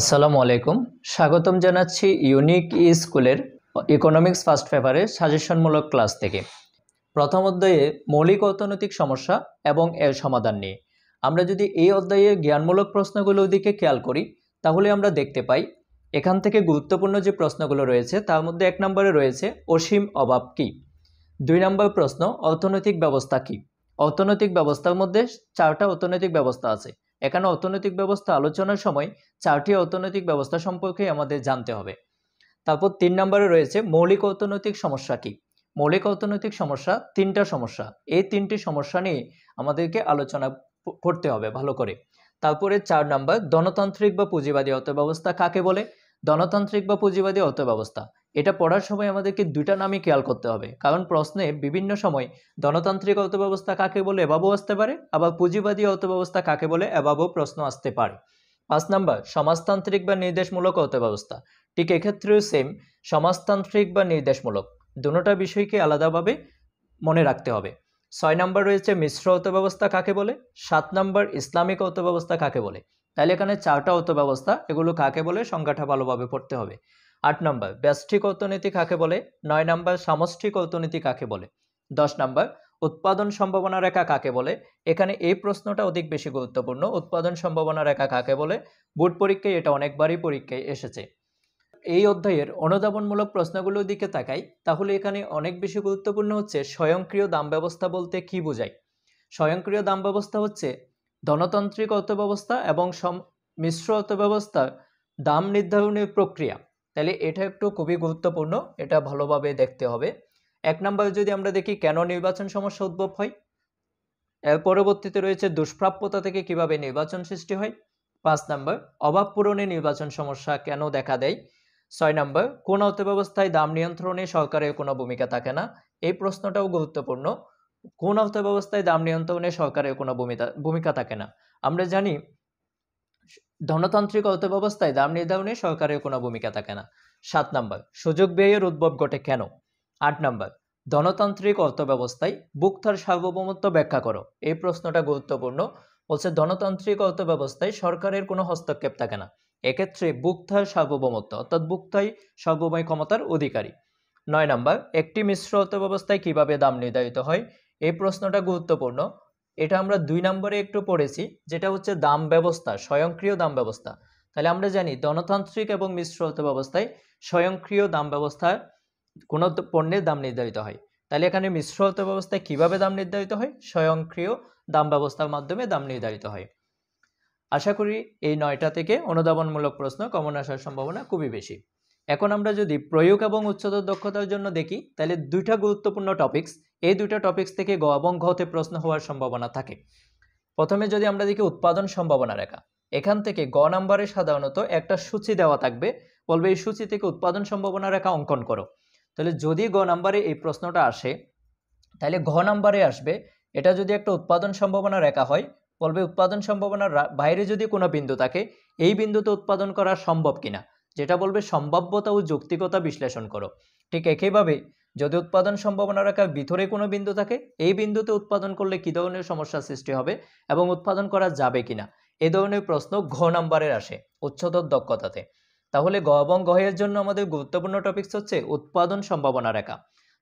আসসালামু আলাইকুম স্বাগতম জানাচ্ছি ইউনিক ই স্কুলের ইকোনমিক্স ফার্স্ট পেপারে সাজেশনমূলক ক্লাস থেকে প্রথম অধ্যায়ে মৌলিক অর্থনৈতিক সমস্যা এবং এর সমাধান নিয়ে আমরা যদি এই অধ্যায়ে জ্ঞানমূলক প্রশ্নগুলোর দিকে খেয়াল করি তাহলে আমরা দেখতে পাই এখান থেকে গুরুত্বপূর্ণ যে প্রশ্নগুলো রয়েছে তার মধ্যে এক নম্বরে রয়েছে অসীম অভাব কি দুই নম্বর প্রশ্ন অর্থনৈতিক ব্যবস্থা কি অর্থনৈতিক ব্যবস্থার মধ্যে চারটা অর্থনৈতিক ব্যবস্থা আছে এখানে অর্থনৈতিক ব্যবস্থা আলোচনার সময় চারটি অর্থনৈতিক ব্যবস্থা সম্পর্কে আমাদের জানতে হবে তারপর তিন নম্বরে রয়েছে মৌলিক অর্থনৈতিক সমস্যা কী মৌলিক অর্থনৈতিক সমস্যা তিনটা সমস্যা এই তিনটি সমস্যা নিয়ে আমাদেরকে আলোচনা করতে হবে ভালো করে তারপরে চার নম্বর গণতান্ত্রিক বা পুঁজিবাদী অর্থব্যবস্থা কাকে বলে গণতান্ত্রিক বা পুঁজিবাদী অর্থব্যবস্থা এটা পড়ার সময় আমাদেরকে দুইটা নামই খেয়াল করতে হবে কারণ প্রশ্নে বিভিন্ন সময় গণতান্ত্রিক অর্থব্যবস্থা কাকে বলে এভাবেও আসতে পারে আবার পুঁজিবাদী অর্থব্যবস্থা কাকে বলে এভাবেও প্রশ্ন আসতে পারে পাঁচ নাম্বার সমাজতান্ত্রিক বা নির্দেশমূলক অর্থব্যবস্থা ঠিক এক্ষেত্রেও সেম সমাজতান্ত্রিক বা নির্দেশমূলক দুটা বিষয়কে আলাদাভাবে মনে রাখতে হবে ছয় নাম্বার রয়েছে মিশ্র অর্থব্যবস্থা কাকে বলে সাত নাম্বার ইসলামিক অর্থব্যবস্থা কাকে বলে তাহলে এখানে চারটা অর্থব্যবস্থা এগুলো কাকে বলে সংখ্যাটা ভালোভাবে পড়তে হবে আট নম্বর ব্যষ্টিক অর্থনীতি কাকে বলে নয় নম্বর সামষ্টিক অর্থনীতি কাকে বলে দশ নম্বর উৎপাদন সম্ভাবনা রেখা কাকে বলে এখানে এই প্রশ্নটা অধিক বেশি গুরুত্বপূর্ণ উৎপাদন সম্ভাবনা রেখা কাকে বলে বোর্ড পরীক্ষায় এটা অনেকবারই পরীক্ষায় এসেছে এই অধ্যায়ের অনুধাবনমূলক প্রশ্নগুলোর দিকে তাকাই তাহলে এখানে অনেক বেশি গুরুত্বপূর্ণ হচ্ছে স্বয়ংক্রিয় দাম ব্যবস্থা বলতে কি বোঝায় স্বয়ংক্রিয় দাম ব্যবস্থা হচ্ছে ধনতান্ত্রিক অর্থব্যবস্থা এবং মিশ্র অর্থব্যবস্থার দাম নির্ধারণের প্রক্রিয়া তাহলে এটা একটু খুবই গুরুত্বপূর্ণ এটা ভালোভাবে দেখতে হবে এক নম্বরে যদি আমরা দেখি কেন নির্বাচন সমস্যা উদ্ভব হয় এর পরবর্তীতে রয়েছে দুষ্প্রাপ্যতা থেকে কিভাবে নির্বাচন সৃষ্টি হয় পাঁচ নম্বর অভাব পূরণে নির্বাচন সমস্যা কেন দেখা দেয় ছয় নম্বর কোন অর্থব্যবস্থায় দাম নিয়ন্ত্রণে সরকারের কোনো ভূমিকা থাকে না এই প্রশ্নটাও গুরুত্বপূর্ণ কোন অর্থব্যবস্থায় দাম নিয়ন্ত্রণে সরকারের কোনো ভূমিকা থাকে না আমরা জানি ধনতান্ত্রিক অর্থব্যবস্থায় দাম নির্ধারণে সরকারের কোনো ভূমিকা থাকে না সাত নম্বর সুযোগ ব্যয়ের উদ্ভব ঘটে কেন আট নম্বর ধনতান্ত্রিক অর্থব্যবস্থায় বুকথার সার্বভৌমত্ব ব্যাখ্যা করো এই প্রশ্নটা গুরুত্বপূর্ণ বলছে ধনতান্ত্রিক অর্থব্যবস্থায় সরকারের কোনো হস্তক্ষেপ থাকে না এক্ষেত্রে বুকথার সার্বভৌমত্ব অর্থাৎ বুকথাই সর্বময় ক্ষমতার অধিকারী নয় নম্বর একটি মিশ্র অর্থব্যবস্থায় কিভাবে দাম নির্ধারিত হয় এই প্রশ্নটা গুরুত্বপূর্ণ এটা আমরা দুই নম্বরে একটু পড়েছি যেটা হচ্ছে দাম ব্যবস্থা স্বয়ংক্রিয় দাম ব্যবস্থা তাহলে আমরা জানি গণতান্ত্রিক এবং মিশ্র ব্যবস্থায় স্বয়ংক্রিয় দাম ব্যবস্থা কোনো পণ্যের দাম নির্ধারিত হয় তাহলে এখানে মিশ্র ব্যবস্থায় কিভাবে দাম নির্ধারিত হয় স্বয়ংক্রিয় দাম ব্যবস্থার মাধ্যমে দাম নির্ধারিত হয় আশা করি এই নয়টা থেকে অনুধাবনমূলক প্রশ্ন কমন আসার সম্ভাবনা খুবই বেশি এখন আমরা যদি প্রয়োগ এবং উচ্চতর দক্ষতার জন্য দেখি তাহলে দুইটা গুরুত্বপূর্ণ টপিকস এই দুটো টপিক্স থেকে গ এবং ঘতে প্রশ্ন হওয়ার সম্ভাবনা থাকে প্রথমে যদি আমরা দেখি উৎপাদন সম্ভাবনা রেখা এখান থেকে গ নাম্বারে সাধারণত একটা সূচি দেওয়া থাকবে বলবে এই সূচি থেকে উৎপাদন সম্ভাবনা রেখা অঙ্কন করো তাহলে যদি গ নাম্বারে এই প্রশ্নটা আসে তাহলে ঘ নাম্বারে আসবে এটা যদি একটা উৎপাদন সম্ভাবনা রেখা হয় বলবে উৎপাদন সম্ভাবনার বাইরে যদি কোনো বিন্দু থাকে এই বিন্দুতে উৎপাদন করা সম্ভব কিনা যেটা বলবে সম্ভাব্যতা ও যৌক্তিকতা বিশ্লেষণ করো ঠিক একইভাবে যদি উৎপাদন সম্ভাবনা রেখা ভিতরে কোনো বিন্দু থাকে এই বিন্দুতে উৎপাদন করলে কী ধরনের সমস্যার সৃষ্টি হবে এবং উৎপাদন করা যাবে কিনা এ ধরনের প্রশ্ন ঘ নাম্বারের আসে উচ্চতর দক্ষতাতে তাহলে গ এবং গহের জন্য আমাদের গুরুত্বপূর্ণ টপিক্স হচ্ছে উৎপাদন সম্ভাবনা রেখা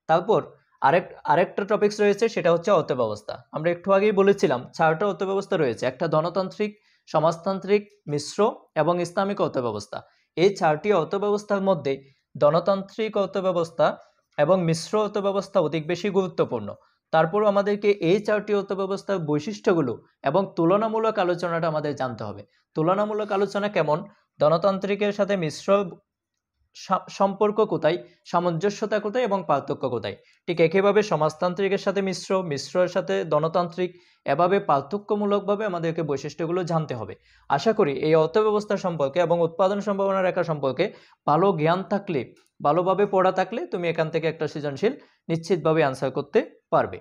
তারপর আরেক আরেকটা টপিক্স রয়েছে সেটা হচ্ছে অর্থব্যবস্থা আমরা একটু আগেই বলেছিলাম চারটা অর্থব্যবস্থা রয়েছে একটা ধনতান্ত্রিক সমাজতান্ত্রিক মিশ্র এবং ইসলামিক অর্থব্যবস্থা এই চারটি অর্থব্যবস্থার মধ্যে ধনতান্ত্রিক অর্থব্যবস্থা এবং মিশ্র অর্থব্যবস্থা অধিক বেশি গুরুত্বপূর্ণ তারপরও আমাদেরকে এই চারটি অর্থব্যবস্থার বৈশিষ্ট্যগুলো এবং তুলনামূলক আলোচনাটা আমাদের জানতে হবে তুলনামূলক আলোচনা কেমন গণতান্ত্রিকের সাথে মিশ্র সম্পর্ক কোথায় সামঞ্জস্যতা কোথায় এবং পার্থক্য কোথায় ঠিক একইভাবে সমাজতান্ত্রিকের সাথে মিশ্র মিশ্রের সাথে দনতান্ত্রিক এভাবে পার্থক্যমূলকভাবে আমাদেরকে বৈশিষ্ট্যগুলো জানতে হবে আশা করি এই অর্থব্যবস্থা সম্পর্কে এবং উৎপাদন সম্ভাবনা রেখা সম্পর্কে ভালো জ্ঞান থাকলে ভালোভাবে পড়া থাকলে তুমি এখান থেকে একটা সৃজনশীল নিশ্চিতভাবে আনসার করতে পারবে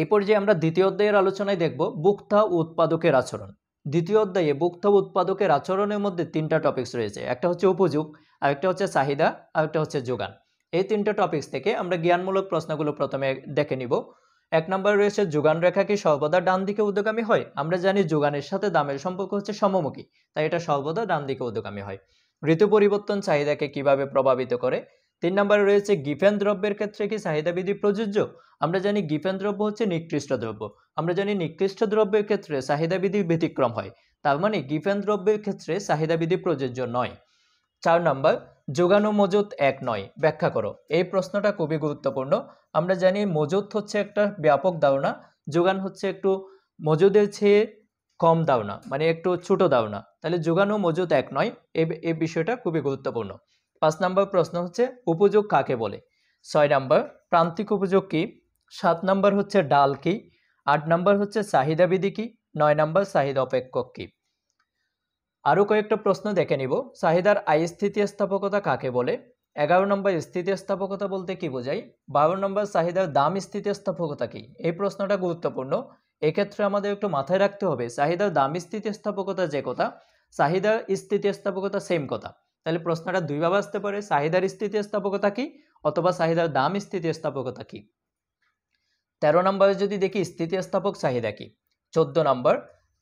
এরপর যে আমরা দ্বিতীয় অধ্যায়ের আলোচনায় দেখব বুক্তা ও উৎপাদকের আচরণ দ্বিতীয় অধ্যায়ে ভোক্তা উৎপাদকের আচরণের মধ্যে তিনটা টপিক্স রয়েছে একটা হচ্ছে উপযোগ আরেকটা হচ্ছে চাহিদা আরেকটা হচ্ছে যোগান এই তিনটা টপিক্স থেকে আমরা জ্ঞানমূলক প্রশ্নগুলো প্রথমে দেখে নিব এক নম্বর রয়েছে যোগান রেখা কি সর্বদা ডান দিকে উদ্যোগামী হয় আমরা জানি যোগানের সাথে দামের সম্পর্ক হচ্ছে সমমুখী তাই এটা সর্বদা ডান দিকে উদ্যোগামী হয় ঋতু পরিবর্তন চাহিদাকে কিভাবে প্রভাবিত করে তিন নম্বরে রয়েছে গিফেন দ্রব্যের ক্ষেত্রে কি চাহিদাবিধি প্রযোজ্য আমরা জানি গিফেন দ্রব্য হচ্ছে নিকৃষ্ট দ্রব্য আমরা জানি নিকৃষ্ট দ্রব্যের ক্ষেত্রে চাহিদাবিধি ব্যতিক্রম হয় তার মানে গিফেন দ্রব্যের ক্ষেত্রে চাহিদাবিধি প্রযোজ্য নয় চার নম্বর যোগানো মজুত এক নয় ব্যাখ্যা করো এই প্রশ্নটা খুবই গুরুত্বপূর্ণ আমরা জানি মজুত হচ্ছে একটা ব্যাপক দাওনা যোগান হচ্ছে একটু মজুদের চেয়ে কম দাওনা মানে একটু ছোট দাওনা তাহলে যোগানো মজুত এক নয় এই বিষয়টা খুবই গুরুত্বপূর্ণ পাঁচ নম্বর প্রশ্ন হচ্ছে উপযোগ কাকে বলে ছয় নম্বর প্রান্তিক উপযোগ কী সাত নম্বর হচ্ছে ডাল কী আট নম্বর হচ্ছে চাহিদাবিধি কি নয় নম্বর চাহিদা অপেক্ষক কী আরও কয়েকটা প্রশ্ন দেখে নিব চাহিদার আয় স্থাপকতা কাকে বলে এগারো নম্বর স্থিতি স্থাপকতা বলতে কি বোঝাই বারো নম্বর চাহিদার দাম স্থিতি স্থাপকতা কি এই প্রশ্নটা গুরুত্বপূর্ণ এক্ষেত্রে আমাদের একটু মাথায় রাখতে হবে চাহিদার দাম স্থিতি স্থাপকতা যে কথা চাহিদার স্থিতি স্থাপকতা সেম কথা তাহলে প্রশ্নটা দুইভাবে আসতে পারে চাহিদার স্থিতিস্থাপকতা কি অথবা চাহিদার দাম স্থিতিস্থাপকতা কি তেরো নম্বরে যদি দেখি স্থিতিস্থাপক চাহিদা কি চোদ্দ নম্বর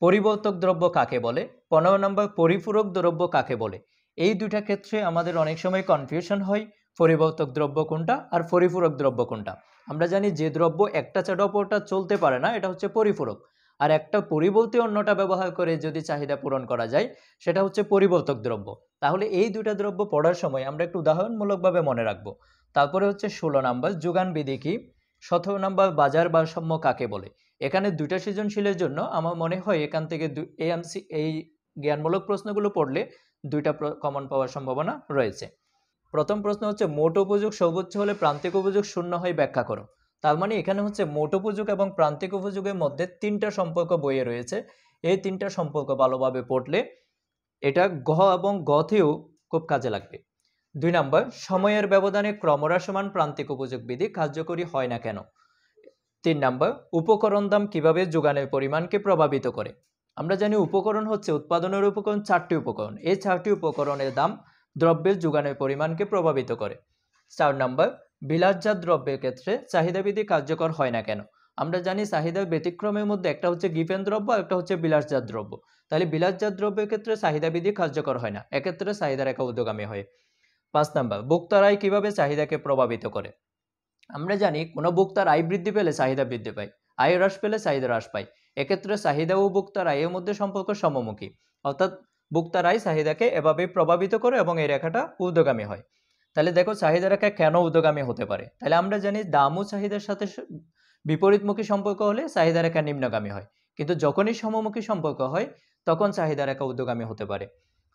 পরিবর্তক দ্রব্য কাকে বলে পনেরো নম্বর পরিপূরক দ্রব্য কাকে বলে এই দুইটা ক্ষেত্রে আমাদের অনেক সময় কনফিউশন হয় পরিবর্তক দ্রব্য কোনটা আর পরিপূরক দ্রব্য কোনটা আমরা জানি যে দ্রব্য একটা চাটা অপরটা চলতে পারে না এটা হচ্ছে পরিপূরক আর একটা পরিবর্তে অন্যটা ব্যবহার করে যদি চাহিদা পূরণ করা যায় সেটা হচ্ছে পরিবর্তক দ্রব্য তাহলে এই দুইটা দ্রব্য পড়ার সময় আমরা একটু উদাহরণমূলকভাবে মনে রাখব তারপরে হচ্ছে ষোলো নাম্বার বিধি কি সতেরো নাম্বার বাজার ভারসাম্য কাকে বলে এখানে দুইটা সৃজনশীলের জন্য আমার মনে হয় এখান থেকে এএমসি এই জ্ঞানমূলক প্রশ্নগুলো পড়লে দুইটা কমন পাওয়ার সম্ভাবনা রয়েছে প্রথম প্রশ্ন হচ্ছে মোট উপযোগ সর্বোচ্চ হলে প্রান্তিক উপযোগ শূন্য হয় ব্যাখ্যা করো তার মানে এখানে হচ্ছে মোট উপযোগ এবং প্রান্তিক উপযোগের মধ্যে তিনটা সম্পর্ক বইয়ে রয়েছে এই তিনটা সম্পর্ক ভালোভাবে পড়লে এটা গ এবং গথেও খুব কাজে লাগবে দুই নম্বর সময়ের ব্যবধানে ক্রমরাসমান প্রান্তিক উপযোগ বিধি কার্যকরী হয় না কেন তিন নম্বর উপকরণ দাম কিভাবে যোগানের পরিমাণকে প্রভাবিত করে আমরা জানি উপকরণ হচ্ছে উৎপাদনের উপকরণ চারটি উপকরণ এই চারটি উপকরণের দাম দ্রব্যের যোগানের পরিমাণকে প্রভাবিত করে চার নম্বর বিলাসজাত দ্রব্যের ক্ষেত্রে চাহিদাবিধি কার্যকর হয় না কেন আমরা জানি চাহিদা ব্যতিক্রমের মধ্যে একটা হচ্ছে গিফেন দ্রব্য একটা হচ্ছে বিলাসজাত দ্রব্য তাহলে বিলাসজাত দ্রব্যের ক্ষেত্রে চাহিদাবিধি কার্যকর হয় না এক্ষেত্রে চাহিদা রেখা উদ্যোগামী হয় পাঁচ নাম্বার ভোক্তার আয় কীভাবে চাহিদাকে প্রভাবিত করে আমরা জানি কোনো ভোক্তার আয় বৃদ্ধি পেলে চাহিদা বৃদ্ধি পায় আয় হ্রাস পেলে চাহিদা হ্রাস পায় এক্ষেত্রে চাহিদা ও ভোক্তার আয়ের মধ্যে সম্পর্ক সমমুখী অর্থাৎ ভোক্তার আয় চাহিদাকে এভাবেই প্রভাবিত করে এবং এই রেখাটা উদ্যোগামী হয় তাহলে দেখো চাহিদা রেখা কেন উদ্যোগামী হতে পারে তাহলে আমরা জানি দাম ও চাহিদার সাথে বিপরীতমুখী সম্পর্ক হলে চাহিদা রেখা নিম্নগামী হয় কিন্তু যখনই সমমুখী সম্পর্ক হয় তখন চাহিদা রেখা উদ্যোগামী হতে পারে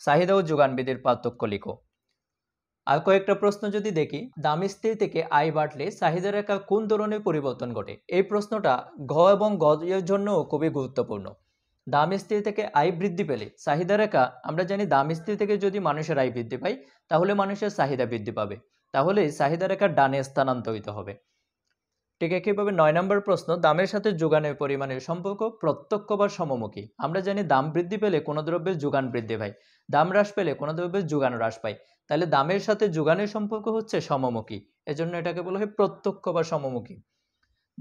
চাহিদা ও যোগানবিধির পার্থক্য লিখো আর কয়েকটা প্রশ্ন যদি দেখি দাম স্থির থেকে আয় বাড়লে চাহিদা রেখা কোন ধরনের পরিবর্তন ঘটে এই প্রশ্নটা ঘ এবং গ এর জন্য খুবই গুরুত্বপূর্ণ দাম স্থির থেকে আয় বৃদ্ধি পেলে চাহিদা রেখা আমরা জানি দাম স্থির থেকে যদি মানুষের আয় বৃদ্ধি পায় তাহলে মানুষের চাহিদা বৃদ্ধি পাবে তাহলে চাহিদা রেখা ডানে স্থানান্তরিত হবে ঠিক একইভাবে নয় নম্বর প্রশ্ন দামের সাথে যোগানের পরিমাণের সম্পর্ক প্রত্যক্ষ বা সমমুখী আমরা জানি দাম বৃদ্ধি পেলে কোনো দ্রব্যের যোগান বৃদ্ধি পায় দাম হ্রাস পেলে কোনো দ্রব্যের যোগান হ্রাস পায় তাহলে দামের সাথে যোগানের সম্পর্ক হচ্ছে সমমুখী এজন্য এটাকে বলা হয় প্রত্যক্ষ বা সমমুখী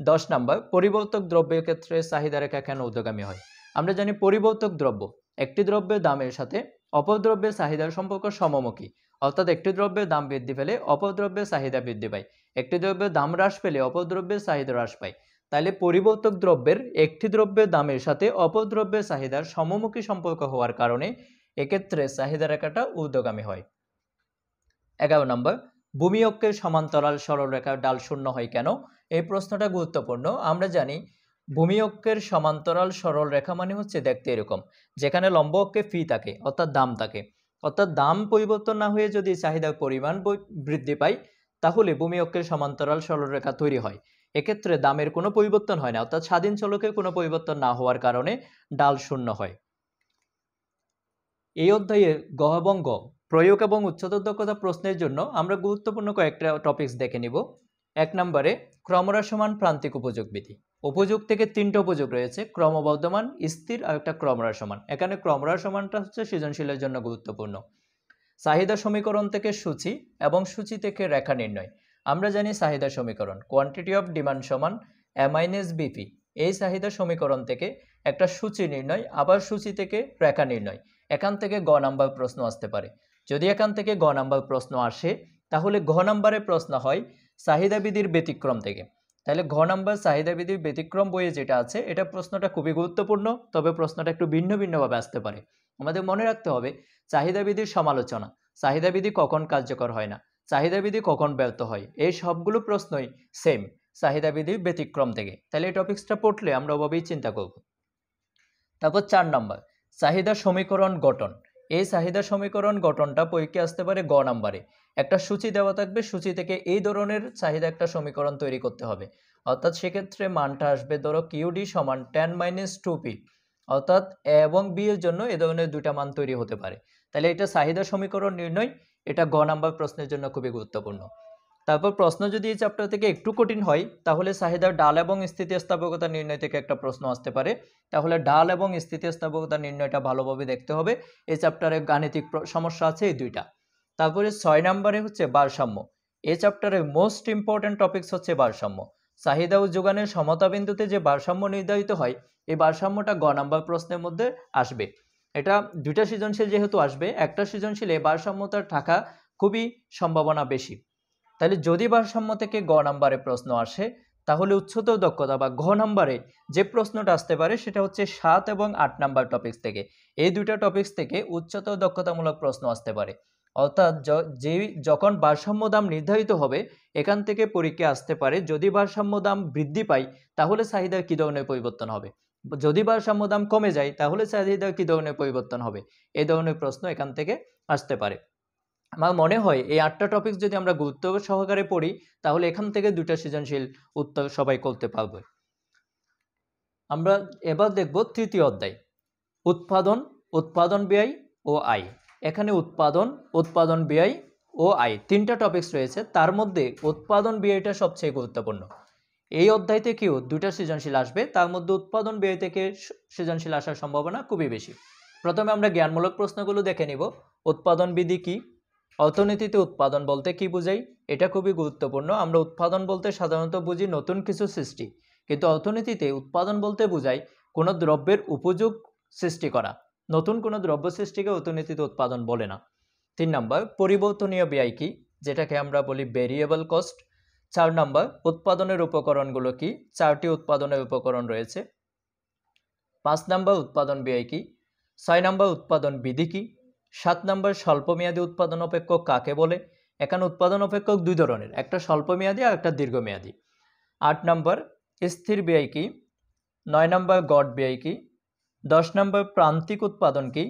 দশ নম্বর পরিবর্তক দ্রব্যের ক্ষেত্রে চাহিদা রেখা কেন উদ্যোগামী হয় আমরা জানি পরিবর্তক দ্রব্য একটি দ্রব্যের দামের সাথে অপদ্রব্যের চাহিদার সম্পর্ক সমমুখী অর্থাৎ একটি দ্রব্যের দাম বৃদ্ধি পেলে অপদ্রব্যের চাহিদা বৃদ্ধি পায় একটি দ্রব্যের দাম হ্রাস পেলে অপদ্রব্যের চাহিদা হ্রাস পায় তাহলে পরিবর্তক দ্রব্যের একটি দ্রব্যের দামের সাথে অপদ্রব্যের চাহিদার সমমুখী সম্পর্ক হওয়ার কারণে এক্ষেত্রে চাহিদা রেখাটা উদ্যোগামী হয় এগারো নম্বর ভূমি অক্ষের সমান্তরাল সরলরেখার ডাল শূন্য হয় কেন এই প্রশ্নটা গুরুত্বপূর্ণ আমরা জানি ভূমি অক্ষের সমান্তরাল সরল রেখা মানে হচ্ছে দেখতে এরকম যেখানে লম্ব অক্ষে ফি থাকে অর্থাৎ দাম থাকে অর্থাৎ দাম পরিবর্তন না হয়ে যদি চাহিদার পরিমাণ বৃদ্ধি পায় তাহলে ভূমি অক্ষের সমান্তরাল সরল রেখা তৈরি হয় এক্ষেত্রে দামের কোনো পরিবর্তন হয় না অর্থাৎ স্বাধীন চলকের কোনো পরিবর্তন না হওয়ার কারণে ডাল শূন্য হয় এই অধ্যায়ে গহবঙ্গ প্রয়োগ এবং উচ্চতর দক্ষতা প্রশ্নের জন্য আমরা গুরুত্বপূর্ণ কয়েকটা টপিকস দেখে নিব এক নম্বরে ক্রমরা সমান প্রান্তিক উপযোগ বিধি উপযোগ থেকে তিনটা উপযোগ রয়েছে ক্রমবর্ধমান স্থির আর একটা ক্রমরাসমান সমান এখানে ক্রমরাসমানটা সমানটা হচ্ছে সৃজনশীলের জন্য গুরুত্বপূর্ণ চাহিদা সমীকরণ থেকে সূচি এবং সূচি থেকে রেখা নির্ণয় আমরা জানি চাহিদা সমীকরণ কোয়ান্টিটি অফ ডিমান্ড সমান এমাইনেস বিপি এই চাহিদা সমীকরণ থেকে একটা সূচি নির্ণয় আবার সূচি থেকে রেখা নির্ণয় এখান থেকে গ নাম্বার প্রশ্ন আসতে পারে যদি এখান থেকে গ নাম্বার প্রশ্ন আসে তাহলে ঘ নাম্বারে প্রশ্ন হয় চাহিদাবিধির ব্যতিক্রম থেকে তাহলে ঘ নম্বর চাহিদাবিধি ব্যতিক্রম বইয়ে যেটা আছে এটা প্রশ্নটা খুবই গুরুত্বপূর্ণ তবে প্রশ্নটা একটু ভিন্ন ভিন্নভাবে আসতে পারে আমাদের মনে রাখতে হবে চাহিদাবিধির সমালোচনা চাহিদাবিধি কখন কার্যকর হয় না চাহিদাবিধি কখন ব্যর্থ হয় এই সবগুলো প্রশ্নই সেম চাহিদাবিধি ব্যতিক্রম থেকে তাহলে এই টপিক্সটা পড়লে আমরা ওভাবেই চিন্তা করব তারপর চার নম্বর চাহিদা সমীকরণ গঠন এই চাহিদা সমীকরণ গঠনটা পরীক্ষা আসতে পারে গ নাম্বারে একটা সূচি দেওয়া থাকবে সূচি থেকে এই ধরনের চাহিদা একটা সমীকরণ তৈরি করতে হবে অর্থাৎ সেক্ষেত্রে মানটা আসবে ধরো কিউডি সমান টেন মাইনাস টু পি অর্থাৎ এ এবং বি এর জন্য এ ধরনের দুটা মান তৈরি হতে পারে তাহলে এটা চাহিদা সমীকরণ নির্ণয় এটা গ নাম্বার প্রশ্নের জন্য খুবই গুরুত্বপূর্ণ তারপর প্রশ্ন যদি এই চ্যাপ্টার থেকে একটু কঠিন হয় তাহলে চাহিদার ডাল এবং স্থিতিস্থাপকতা নির্ণয় থেকে একটা প্রশ্ন আসতে পারে তাহলে ডাল এবং স্থিতিস্থাপকতা নির্ণয়টা ভালোভাবে দেখতে হবে এই চ্যাপ্টারে গাণিতিক সমস্যা আছে এই দুইটা তারপরে ছয় নম্বরে হচ্ছে ভারসাম্য এই চ্যাপ্টারে মোস্ট ইম্পর্ট্যান্ট টপিকস হচ্ছে ভারসাম্য চাহিদা ও যোগানের সমতা বিন্দুতে যে ভারসাম্য নির্ধারিত হয় এই ভারসাম্যটা গ নাম্বার প্রশ্নের মধ্যে আসবে এটা দুইটা সৃজনশীল যেহেতু আসবে একটা সৃজনশীলে ভারসাম্যতার থাকা খুবই সম্ভাবনা বেশি তাহলে যদি ভারসাম্য থেকে গ নাম্বারে প্রশ্ন আসে তাহলে উচ্চতর দক্ষতা বা ঘ নাম্বারে যে প্রশ্নটা আসতে পারে সেটা হচ্ছে সাত এবং আট নাম্বার টপিক্স থেকে এই দুইটা টপিক্স থেকে উচ্চতর দক্ষতামূলক প্রশ্ন আসতে পারে অর্থাৎ যে যখন ভারসাম্য দাম নির্ধারিত হবে এখান থেকে পরীক্ষা আসতে পারে যদি ভারসাম্য দাম বৃদ্ধি পায় তাহলে চাহিদার কী ধরনের পরিবর্তন হবে যদি ভারসাম্য দাম কমে যায় তাহলে চাহিদার কী ধরনের পরিবর্তন হবে এ ধরনের প্রশ্ন এখান থেকে আসতে পারে আমার মনে হয় এই আটটা টপিক যদি আমরা গুরুত্ব সহকারে পড়ি তাহলে এখান থেকে দুইটা সৃজনশীল উত্তর সবাই করতে পারবে আমরা এবার দেখব তৃতীয় অধ্যায় উৎপাদন উৎপাদন ব্যয় ও আয় এখানে উৎপাদন উৎপাদন ব্যয় ও আয় তিনটা টপিক্স রয়েছে তার মধ্যে উৎপাদন ব্যয়টা সবচেয়ে গুরুত্বপূর্ণ এই অধ্যায় থেকেও দুটা সৃজনশীল আসবে তার মধ্যে উৎপাদন ব্যয় থেকে সৃজনশীল আসার সম্ভাবনা খুবই বেশি প্রথমে আমরা জ্ঞানমূলক প্রশ্নগুলো দেখে নিব উৎপাদন বিধি কী অর্থনীতিতে উৎপাদন বলতে কি বুঝাই এটা খুবই গুরুত্বপূর্ণ আমরা উৎপাদন বলতে সাধারণত বুঝি নতুন কিছু সৃষ্টি কিন্তু অর্থনীতিতে উৎপাদন বলতে বোঝায় কোনো দ্রব্যের উপযোগ সৃষ্টি করা নতুন কোনো দ্রব্য সৃষ্টিকে অর্থনীতিতে উৎপাদন বলে না তিন নম্বর পরিবর্তনীয় ব্যয় কি যেটাকে আমরা বলি ভেরিয়েবল কস্ট চার নম্বর উৎপাদনের উপকরণগুলো কি চারটি উৎপাদনের উপকরণ রয়েছে পাঁচ নম্বর উৎপাদন ব্যয় কি ছয় নম্বর উৎপাদন বিধি কী সাত নম্বর স্বল্পমেয়াদী উৎপাদন অপেক্ষক কাকে বলে এখানে উৎপাদন অপেক্ষক দুই ধরনের একটা স্বল্পমেয়াদী আর একটা দীর্ঘমেয়াদী আট নম্বর স্থির ব্যয় কি নয় নম্বর গড় ব্যয় কি দশ নম্বর প্রান্তিক উৎপাদন কি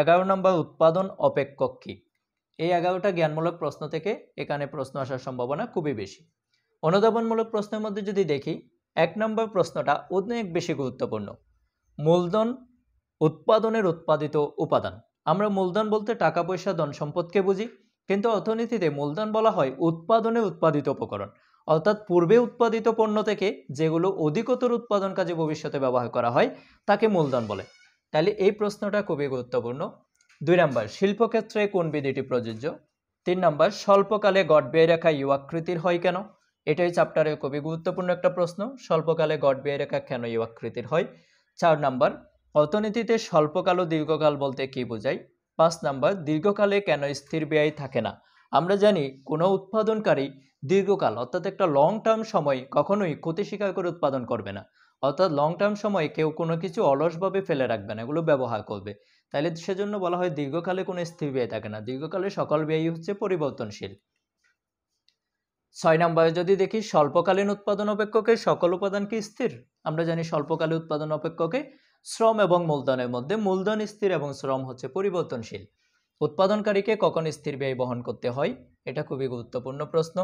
এগারো নম্বর উৎপাদন অপেক্ষক কি এই এগারোটা জ্ঞানমূলক প্রশ্ন থেকে এখানে প্রশ্ন আসার সম্ভাবনা খুবই বেশি অনুধাবনমূলক প্রশ্নের মধ্যে যদি দেখি এক নম্বর প্রশ্নটা অনেক বেশি গুরুত্বপূর্ণ মূলধন উৎপাদনের উৎপাদিত উপাদান আমরা মূলধন বলতে টাকা পয়সা ধন সম্পদকে বুঝি কিন্তু অর্থনীতিতে মূলধন বলা হয় উৎপাদনে উৎপাদিত উপকরণ অর্থাৎ পূর্বে উৎপাদিত পণ্য থেকে যেগুলো অধিকতর উৎপাদন কাজে ভবিষ্যতে ব্যবহার করা হয় তাকে মূলধন বলে তাহলে এই প্রশ্নটা খুবই গুরুত্বপূর্ণ দুই নাম্বার শিল্পক্ষেত্রে কোন বিধিটি প্রযোজ্য তিন নাম্বার স্বল্পকালে গড় ব্যয় রেখা ইউ হয় কেন এটাই চাপ্টারের খুবই গুরুত্বপূর্ণ একটা প্রশ্ন স্বল্পকালে গড় ব্যয় রেখা কেন ইউ হয় চার নাম্বার অর্থনীতিতে স্বল্পকাল ও দীর্ঘকাল বলতে কি বোঝায় পাঁচ নাম্বার দীর্ঘকালে কেন স্থির ব্যয় থাকে না আমরা জানি কোনো উৎপাদনকারী দীর্ঘকাল অর্থাৎ একটা লং টার্ম সময় কখনোই ক্ষতি স্বীকার করে উৎপাদন করবে না অর্থাৎ লং টার্ম সময়ে কেউ কোনো কিছু অলসভাবে ফেলে রাখবে না এগুলো ব্যবহার করবে তাহলে সেজন্য বলা হয় দীর্ঘকালে কোনো স্থির ব্যয় থাকে না দীর্ঘকালে সকল ব্যয়ই হচ্ছে পরিবর্তনশীল ছয় নম্বরে যদি দেখি স্বল্পকালীন উৎপাদন অপেক্ষকে সকল উপাদান কি স্থির আমরা জানি স্বল্পকালীন উৎপাদন অপেক্ষকে শ্রম এবং মূলধনের মধ্যে মূলধন স্থির এবং শ্রম হচ্ছে পরিবর্তনশীল উৎপাদনকারীকে কখন স্থির ব্যয় বহন করতে হয় এটা খুবই গুরুত্বপূর্ণ প্রশ্ন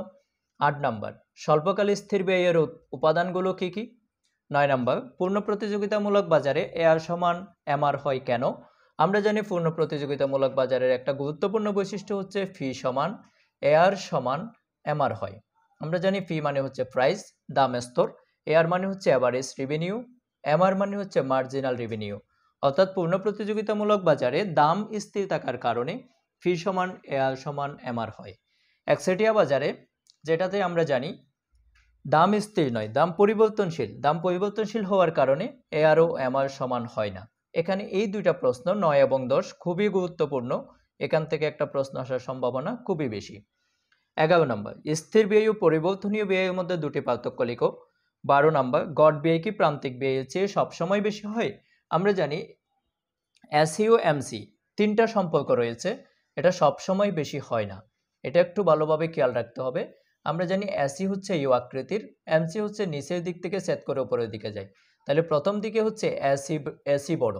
আট নাম্বার স্বল্পকাল স্থির ব্যয়ের উপাদানগুলো কী কী নয় নাম্বার পূর্ণ প্রতিযোগিতামূলক বাজারে এআর সমান এমআর হয় কেন আমরা জানি পূর্ণ প্রতিযোগিতামূলক বাজারের একটা গুরুত্বপূর্ণ বৈশিষ্ট্য হচ্ছে ফি সমান এআর সমান এমআর হয় আমরা জানি ফি মানে হচ্ছে প্রাইস দাম স্তর এআর মানে হচ্ছে অ্যাভারেজ রেভিনিউ এমআর মানে হচ্ছে মার্জিনাল রেভিনিউ অর্থাৎ পূর্ণ প্রতিযোগিতামূলক বাজারে দাম স্থির থাকার কারণে ফি সমান এআর সমান এমআর হয় একসেটিয়া বাজারে যেটাতে আমরা জানি দাম স্থির নয় দাম পরিবর্তনশীল দাম পরিবর্তনশীল হওয়ার কারণে এআর ও এমআর সমান হয় না এখানে এই দুইটা প্রশ্ন নয় এবং দশ খুবই গুরুত্বপূর্ণ এখান থেকে একটা প্রশ্ন আসার সম্ভাবনা খুবই বেশি এগারো নম্বর স্থির ব্যয় ও পরিবর্তনীয় ব্যয়ের মধ্যে দুটি পার্থক্য লিখো বারো নাম্বার গড ব্যয় কি প্রান্তিক ব্যয়ের চেয়ে সবসময় বেশি হয় আমরা জানি এসইও এমসি তিনটা সম্পর্ক রয়েছে এটা সবসময় বেশি হয় না এটা একটু ভালোভাবে খেয়াল রাখতে হবে আমরা জানি এসি হচ্ছে ইউ আকৃতির এমসি হচ্ছে নিচের দিক থেকে সেট করে উপরের দিকে যায় তাহলে প্রথম দিকে হচ্ছে এসি এসি বড়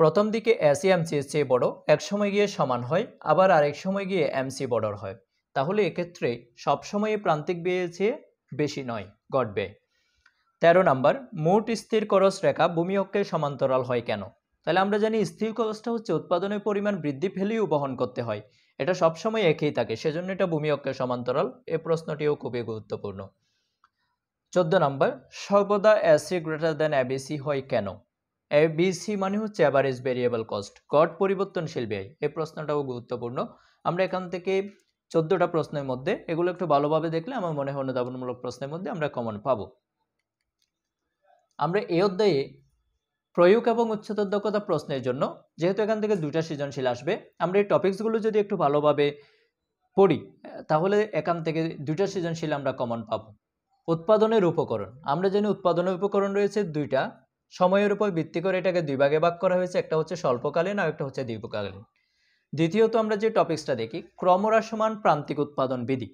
প্রথম দিকে এসি এমসি এর চেয়ে বড় এক সময় গিয়ে সমান হয় আবার আরেক সময় গিয়ে এমসি বড় হয় তাহলে এক্ষেত্রে সবসময় প্রান্তিক ব্যয়ের চেয়ে বেশি নয় ঘটবে তেরো নাম্বার মোট স্থির খরচ রেখা ভূমিহক্ষের সমান্তরাল হয় কেন তাহলে আমরা জানি স্থির খরচটা হচ্ছে উৎপাদনের পরিমাণ বৃদ্ধি ফেলেই বহন করতে হয় এটা সবসময় একই থাকে সেজন্য এটা ভূমিহক্ষের সমান্তরাল এ প্রশ্নটিও খুবই গুরুত্বপূর্ণ চোদ্দ নম্বর সর্বদা এসি গ্রেটার দেন এবিসি হয় কেন এবিসি মানে হচ্ছে অ্যাভারেজ ভেরিয়েবল কস্ট গড পরিবর্তনশীল ব্যয় এই প্রশ্নটাও গুরুত্বপূর্ণ আমরা এখান থেকে চোদ্দোটা প্রশ্নের মধ্যে এগুলো একটু ভালোভাবে দেখলে আমার মনে হয় অনুধাবনমূলক প্রশ্নের মধ্যে আমরা কমন পাবো আমরা এই অধ্যায়ে প্রয়োগ এবং উচ্ছেদ দক্ষতা প্রশ্নের জন্য যেহেতু এখান থেকে দুইটা সৃজনশীল আসবে আমরা এই টপিকসগুলো যদি একটু ভালোভাবে পড়ি তাহলে এখান থেকে দুইটা সৃজনশীল আমরা কমন পাব উৎপাদনের উপকরণ আমরা জানি উৎপাদনের উপকরণ রয়েছে দুইটা সময়ের উপর ভিত্তি করে এটাকে দুই ভাগে ভাগ করা হয়েছে একটা হচ্ছে স্বল্পকালীন আর একটা হচ্ছে দীর্ঘকালীন দ্বিতীয়ত আমরা যে টপিক্সটা দেখি ক্রমরাসমান প্রান্তিক উৎপাদন বিধি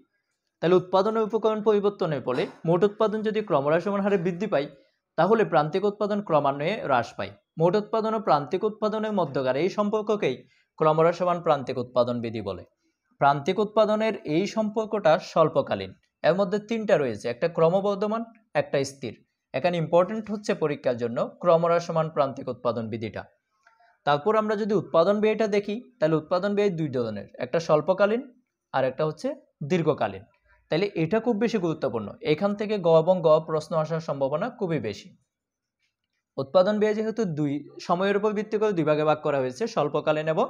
তাহলে উৎপাদন উপকরণ পরিবর্তনের ফলে মোট উৎপাদন যদি ক্রমরাসমান হারে বৃদ্ধি পায় তাহলে প্রান্তিক উৎপাদন ক্রমান্বয়ে হ্রাস পায় মোট উৎপাদন ও প্রান্তিক উৎপাদনের মধ্যকার এই সম্পর্ককেই ক্রমরাসমান প্রান্তিক উৎপাদন বিধি বলে প্রান্তিক উৎপাদনের এই সম্পর্কটা স্বল্পকালীন এর মধ্যে তিনটা রয়েছে একটা ক্রমবর্ধমান একটা স্থির এখানে ইম্পর্টেন্ট হচ্ছে পরীক্ষার জন্য ক্রমরাসমান প্রান্তিক উৎপাদন বিধিটা তারপর আমরা যদি উৎপাদন ব্যয়টা দেখি তাহলে উৎপাদন ব্যয় দুই ধরনের একটা স্বল্পকালীন আর একটা হচ্ছে দীর্ঘকালীন তাহলে এটা খুব বেশি গুরুত্বপূর্ণ এখান থেকে গ এবং গ প্রশ্ন আসার সম্ভাবনা খুবই বেশি উৎপাদন ব্যয় যেহেতু দুই সময়ের উপর ভিত্তি করে দুই ভাগে ভাগ করা হয়েছে স্বল্পকালীন এবং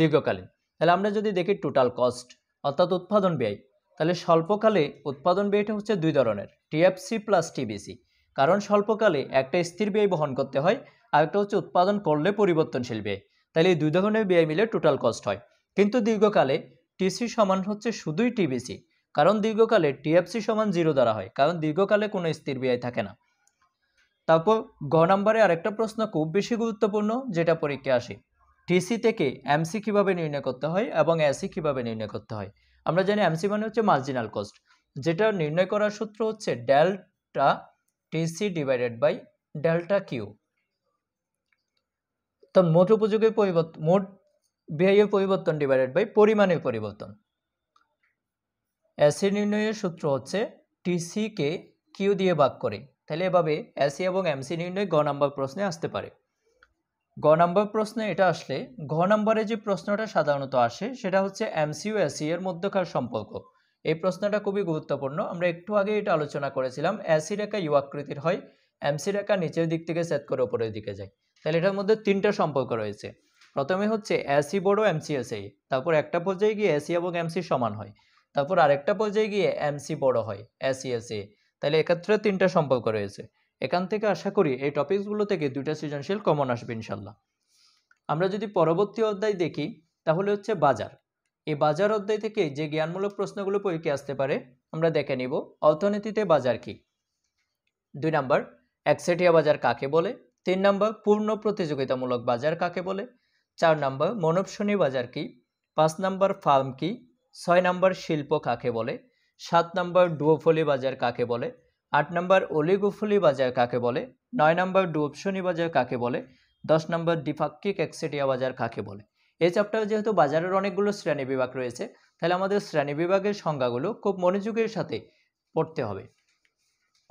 দীর্ঘকালীন তাহলে আমরা যদি দেখি টোটাল কস্ট অর্থাৎ উৎপাদন ব্যয় তাহলে স্বল্পকালে উৎপাদন ব্যয়টা হচ্ছে দুই ধরনের টিএফসি প্লাস টিবিসি কারণ স্বল্পকালে একটা স্থির ব্যয় বহন করতে হয় আরেকটা হচ্ছে উৎপাদন করলে পরিবর্তনশীল ব্যয় তাহলে এই দুই ধরনের ব্যয় মিলে টোটাল কস্ট হয় কিন্তু দীর্ঘকালে টিসি সমান হচ্ছে শুধুই টিবিসি কারণ দীর্ঘকালে টিএফসি সমান জিরো দ্বারা হয় কারণ দীর্ঘকালে কোনো স্থির ব্যয় থাকে না তারপর গ নম্বরে আরেকটা প্রশ্ন খুব বেশি গুরুত্বপূর্ণ যেটা পরীক্ষায় আসে টিসি থেকে এমসি কিভাবে নির্ণয় করতে হয় এবং এসি কিভাবে নির্ণয় করতে হয় আমরা জানি এমসি মানে হচ্ছে মার্জিনাল কস্ট যেটা নির্ণয় করার সূত্র হচ্ছে delta TC divided by delta Q তখন মোট উপযোগের পরিবর্তন মোট ব্যয়ের পরিবর্তন ডিভাইডেড বাই পরিমাণের পরিবর্তন অ্যাসি নির্ণয়ের সূত্র হচ্ছে টিসিকে কিউ দিয়ে ভাগ করে তাহলে এভাবে অ্যাসি এবং এমসি নির্ণয় গ নাম্বার প্রশ্নে আসতে পারে গ নাম্বার প্রশ্নে এটা আসলে ঘ নাম্বারে যে প্রশ্নটা সাধারণত আসে সেটা হচ্ছে এমসিউ এসি এর মধ্যকার সম্পর্ক এই প্রশ্নটা খুবই গুরুত্বপূর্ণ আমরা একটু আগে এটা আলোচনা করেছিলাম অ্যাসি রেখা ইউ আকৃতির হয় এমসি রেখা নিচের দিক থেকে সেট করে ওপরের দিকে যায় তাহলে এটার মধ্যে তিনটা সম্পর্ক রয়েছে প্রথমে হচ্ছে এসি বড় এমসি এসএ তারপর একটা পর্যায়ে গিয়ে এসি এবং এমসি সমান হয় তারপর আরেকটা পর্যায়ে গিয়ে এমসি বড় হয় এসি এসএ তাহলে এক্ষেত্রে তিনটা সম্পর্ক রয়েছে এখান থেকে আশা করি এই টপিকসগুলো থেকে দুইটা সৃজনশীল কমন আসবে ইনশাল্লাহ আমরা যদি পরবর্তী অধ্যায় দেখি তাহলে হচ্ছে বাজার এই বাজার অধ্যায় থেকে যে জ্ঞানমূলক প্রশ্নগুলো পরীক্ষা আসতে পারে আমরা দেখে নিব অর্থনীতিতে বাজার কি দুই নাম্বার একসেটিয়া বাজার কাকে বলে তিন নম্বর পূর্ণ প্রতিযোগিতামূলক বাজার কাকে বলে চার নম্বর মনবসনী বাজার কি পাঁচ নম্বর ফার্ম কি ছয় নম্বর শিল্প কাকে বলে সাত নম্বর ডুয়োফলি বাজার কাকে বলে আট নম্বর অলিগোফলি বাজার কাকে বলে নয় নম্বর ডুয়োপসনি বাজার কাকে বলে দশ নম্বর ডিফাক্কিক এক্সেটিয়া বাজার কাকে বলে এই চ্যাপ্টারে যেহেতু বাজারের অনেকগুলো শ্রেণী বিভাগ রয়েছে তাহলে আমাদের শ্রেণী বিভাগের সংজ্ঞাগুলো খুব মনোযোগের সাথে পড়তে হবে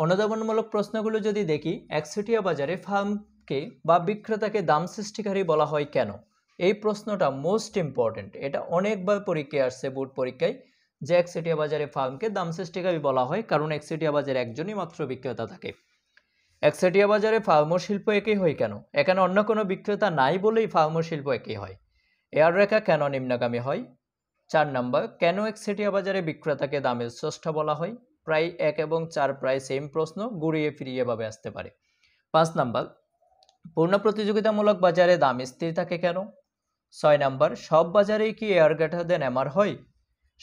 অনুধাবনমূলক প্রশ্নগুলো যদি দেখি একচেটিয়া বাজারে ফার্মকে বা বিক্রেতাকে দাম সৃষ্টিকারী বলা হয় কেন এই প্রশ্নটা মোস্ট ইম্পর্টেন্ট এটা অনেকবার পরীক্ষায় আসছে বোর্ড পরীক্ষায় যে একচেটিয়া বাজারে ফার্মকে দাম সৃষ্টিকারী বলা হয় কারণ একচেটিয়া বাজারে একজনই মাত্র বিক্রেতা থাকে একচেটিয়া বাজারে ফার্ম শিল্প একই হয় কেন এখানে অন্য কোনো বিক্রেতা নাই বলেই ফার্ম শিল্প একই হয় এয়ার রেখা কেন নিম্নগামী হয় চার নম্বর কেন একচেটিয়া বাজারে বিক্রেতাকে দামের স্রষ্টা বলা হয় প্রায় এক এবং চার প্রায় সেম প্রশ্ন ঘুরিয়ে ফিরিয়েভাবে আসতে পারে পাঁচ নাম্বার পূর্ণ প্রতিযোগিতামূলক বাজারে দাম স্থির থাকে কেন ছয় নাম্বার সব বাজারেই কি এয়ার গ্যাটার দেন এমআর হয়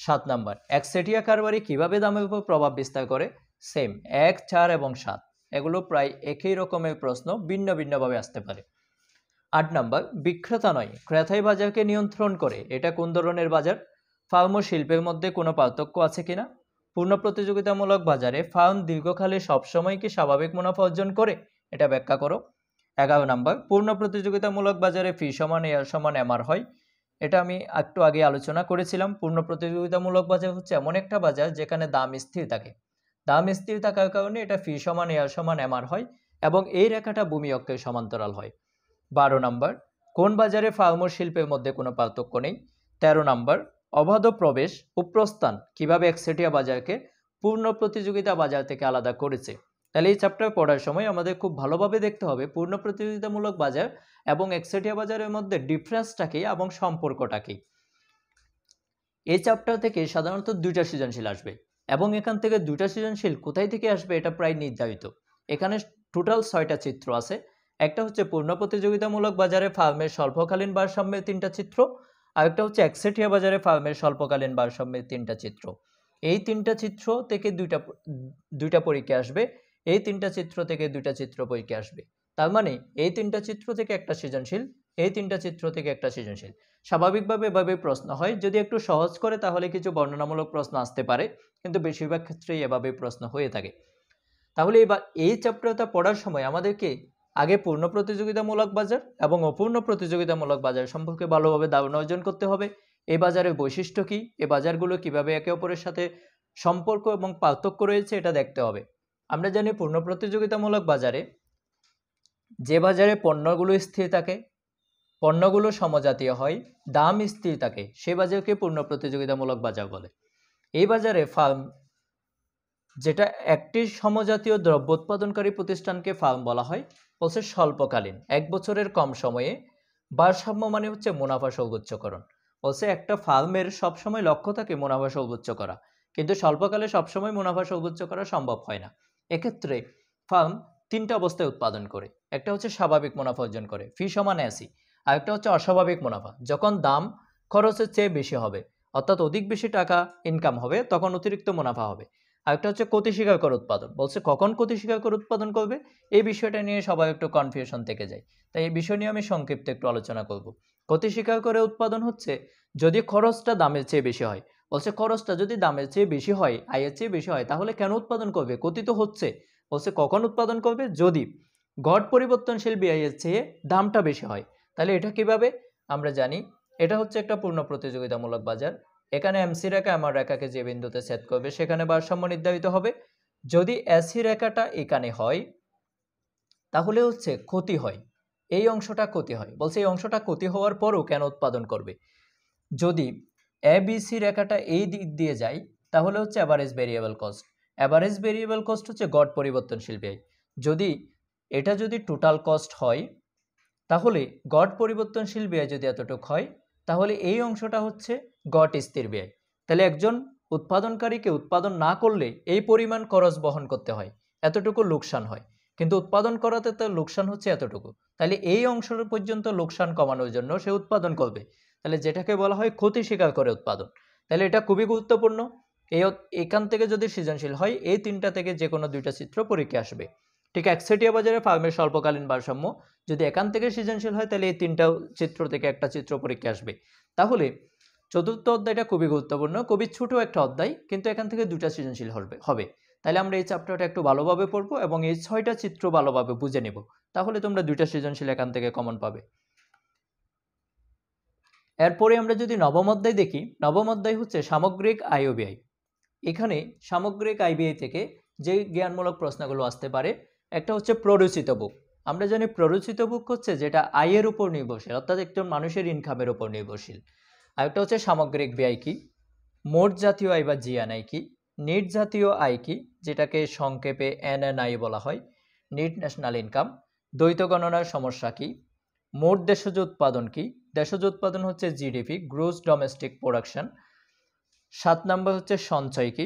সাত নাম্বার সেটিয়া কারবারি কীভাবে দামের উপর প্রভাব বিস্তার করে সেম এক চার এবং সাত এগুলো প্রায় একই রকমের প্রশ্ন ভিন্ন ভিন্নভাবে আসতে পারে আট নাম্বার বিক্রেতা নয় ক্রেতাই বাজারকে নিয়ন্ত্রণ করে এটা কোন ধরনের বাজার ফার্ম শিল্পের মধ্যে কোনো পার্থক্য আছে কিনা পূর্ণ প্রতিযোগিতামূলক বাজারে ফার্ম দীর্ঘকালে সবসময় কি স্বাভাবিক মুনাফা অর্জন করে এটা ব্যাখ্যা করো এগারো নাম্বার পূর্ণ প্রতিযোগিতামূলক বাজারে ফি সমান এয়ার সমান এমআর হয় এটা আমি একটু আগে আলোচনা করেছিলাম পূর্ণ প্রতিযোগিতামূলক বাজার হচ্ছে এমন একটা বাজার যেখানে দাম স্থির থাকে দাম স্থির থাকার কারণে এটা ফি সমান এয়ার সমান এমআর হয় এবং এই রেখাটা ভূমি অক্ষের সমান্তরাল হয় বারো নাম্বার কোন বাজারে ফার্মর শিল্পের মধ্যে কোনো পার্থক্য নেই তেরো নাম্বার অবাধ প্রবেশ ও প্রস্থান কীভাবে একসেটিয়া বাজারকে পূর্ণ প্রতিযোগিতা বাজার থেকে আলাদা করেছে তাহলে এই চ্যাপ্টার পড়ার সময় আমাদের খুব ভালোভাবে দেখতে হবে পূর্ণ প্রতিযোগিতামূলক বাজার এবং একসেটিয়া বাজারের মধ্যে ডিফারেন্সটা কী এবং সম্পর্কটা কী এই চ্যাপ্টার থেকে সাধারণত দুইটা সৃজনশীল আসবে এবং এখান থেকে দুইটা সৃজনশীল কোথায় থেকে আসবে এটা প্রায় নির্ধারিত এখানে টোটাল ছয়টা চিত্র আছে একটা হচ্ছে পূর্ণ প্রতিযোগিতামূলক বাজারে ফার্মের স্বল্পকালীন ভারসাম্যের তিনটা চিত্র আরেকটা হচ্ছে একসেটিয়া বাজারে ফার্মের স্বল্পকালীন ভারসাম্যের তিনটা চিত্র এই তিনটা চিত্র থেকে দুইটা দুইটা পরীক্ষা আসবে এই তিনটা চিত্র থেকে দুইটা চিত্র পরীক্ষা আসবে তার মানে এই তিনটা চিত্র থেকে একটা সৃজনশীল এই তিনটা চিত্র থেকে একটা সৃজনশীল স্বাভাবিকভাবে এভাবে প্রশ্ন হয় যদি একটু সহজ করে তাহলে কিছু বর্ণনামূলক প্রশ্ন আসতে পারে কিন্তু বেশিরভাগ ক্ষেত্রেই এভাবে প্রশ্ন হয়ে থাকে তাহলে এবার এই চ্যাপ্টারটা পড়ার সময় আমাদেরকে আগে পূর্ণ প্রতিযোগিতামূলক বাজার এবং অপূর্ণ প্রতিযোগিতামূলক বাজার সম্পর্কে ভালোভাবে ধারণা অর্জন করতে হবে এই বাজারের বৈশিষ্ট্য কী এ বাজারগুলো কিভাবে একে অপরের সাথে সম্পর্ক এবং পার্থক্য রয়েছে এটা দেখতে হবে আমরা জানি পূর্ণ প্রতিযোগিতামূলক বাজারে যে বাজারে পণ্যগুলো স্থির থাকে পণ্যগুলো সমজাতীয় হয় দাম স্থির থাকে সে বাজারকে পূর্ণ প্রতিযোগিতামূলক বাজার বলে এই বাজারে ফার্ম যেটা একটি সমজাতীয় দ্রব্য উৎপাদনকারী প্রতিষ্ঠানকে ফার্ম বলা হয় বলছে স্বল্পকালীন এক বছরের কম সময়ে ভারসাম্য মানে হচ্ছে মুনাফা সর্বোচ্চকরণ বলছে একটা ফার্মের সবসময় লক্ষ্য থাকে মুনাফা সর্বোচ্চ করা কিন্তু স্বল্পকালে সবসময় মুনাফা সর্বোচ্চ করা সম্ভব হয় না এক্ষেত্রে ফার্ম তিনটা অবস্থায় উৎপাদন করে একটা হচ্ছে স্বাভাবিক মুনাফা অর্জন করে ফি সমান অ্যাসি আর একটা হচ্ছে অস্বাভাবিক মুনাফা যখন দাম খরচের চেয়ে বেশি হবে অর্থাৎ অধিক বেশি টাকা ইনকাম হবে তখন অতিরিক্ত মুনাফা হবে আরেকটা হচ্ছে ক্ষতি স্বীকার উৎপাদন বলছে কখন ক্ষতি স্বীকার উৎপাদন করবে এই বিষয়টা নিয়ে সবাই একটু কনফিউশন থেকে যায় তাই এই বিষয় নিয়ে আমি সংক্ষিপ্ত একটু আলোচনা করব ক্ষতি স্বীকার করে উৎপাদন হচ্ছে যদি খরচটা দামের চেয়ে বেশি হয় বলছে খরচটা যদি দামের চেয়ে বেশি হয় আয়ের চেয়ে বেশি হয় তাহলে কেন উৎপাদন করবে ক্ষতি তো হচ্ছে বলছে কখন উৎপাদন করবে যদি গড় পরিবর্তনশীল বিআইয়ের চেয়ে দামটা বেশি হয় তাহলে এটা কিভাবে আমরা জানি এটা হচ্ছে একটা পূর্ণ প্রতিযোগিতামূলক বাজার এখানে এমসি রেখা আমার রেখাকে যে বিন্দুতে সেট করবে সেখানে ভারসাম্য নির্ধারিত হবে যদি এসি রেখাটা এখানে হয় তাহলে হচ্ছে ক্ষতি হয় এই অংশটা ক্ষতি হয় বলছে এই অংশটা ক্ষতি হওয়ার পরও কেন উৎপাদন করবে যদি এ বিসি রেখাটা এই দিক দিয়ে যায় তাহলে হচ্ছে average variable cost average variable cost হচ্ছে গড় পরিবর্তনশীল ব্যয় যদি এটা যদি টোটাল কস্ট হয় তাহলে গড় পরিবর্তনশীল ব্যয় যদি এতটুকু হয় তাহলে এই অংশটা হচ্ছে গট স্থির ব্যয় তাহলে একজন উৎপাদনকারীকে উৎপাদন না করলে এই পরিমাণ খরচ বহন করতে হয় এতটুকু লোকসান হয় কিন্তু উৎপাদন করাতে তো লোকসান হচ্ছে এতটুকু তাহলে এই অংশ পর্যন্ত লোকসান কমানোর জন্য সে উৎপাদন করবে তাহলে যেটাকে বলা হয় ক্ষতি স্বীকার করে উৎপাদন তাহলে এটা খুবই গুরুত্বপূর্ণ এই এখান থেকে যদি সৃজনশীল হয় এই তিনটা থেকে যে কোনো দুইটা চিত্র পরীক্ষা আসবে ঠিক একসেটিয়া বাজারে ফার্মের স্বল্পকালীন ভারসাম্য যদি একান থেকে সৃজনশীল হয় তাহলে এই তিনটা চিত্র থেকে একটা চিত্র পরীক্ষা আসবে তাহলে চতুর্থ অধ্যায়টা খুবই গুরুত্বপূর্ণ খুবই ছোটো একটা অধ্যায় কিন্তু এখান থেকে দুটা সৃজনশীল হবে হবে তাহলে আমরা এই চ্যাপ্টারটা একটু ভালোভাবে পড়বো এবং এই ছয়টা চিত্র ভালোভাবে বুঝে নেব তাহলে তোমরা দুইটা সৃজনশীল এখান থেকে কমন পাবে এরপরে আমরা যদি নবম অধ্যায় দেখি নবম অধ্যায় হচ্ছে সামগ্রিক আইওবিআই এখানে সামগ্রিক আইবিআই থেকে যে জ্ঞানমূলক প্রশ্নগুলো আসতে পারে একটা হচ্ছে প্ররোচিত বুক আমরা জানি প্ররোচিত বুক হচ্ছে যেটা আয়ের উপর নির্ভরশীল অর্থাৎ একজন মানুষের ইনকামের উপর নির্ভরশীল আর একটা হচ্ছে সামগ্রিক ব্যয় কি মোট জাতীয় আয় বা জিয়ানআই কি নিট জাতীয় আয় কি যেটাকে সংক্ষেপে এনএনআই বলা হয় নিট ন্যাশনাল ইনকাম দ্বৈত গণনার সমস্যা কি মোট দেশজ উৎপাদন কি দেশজ উৎপাদন হচ্ছে জিডিপি গ্রোস ডোমেস্টিক প্রোডাকশন সাত নম্বর হচ্ছে সঞ্চয় কি